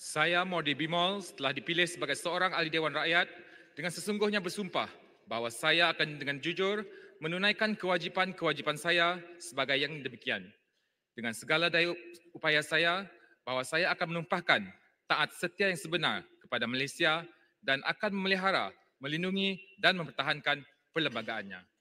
Saya Mordi Bimol telah dipilih sebagai seorang ahli Dewan Rakyat dengan sesungguhnya bersumpah bahawa saya akan dengan jujur menunaikan kewajipan-kewajipan saya sebagai yang demikian. Dengan segala daya upaya saya bahawa saya akan menumpahkan taat setia yang sebenar kepada Malaysia dan akan memelihara, melindungi dan mempertahankan perlembagaannya.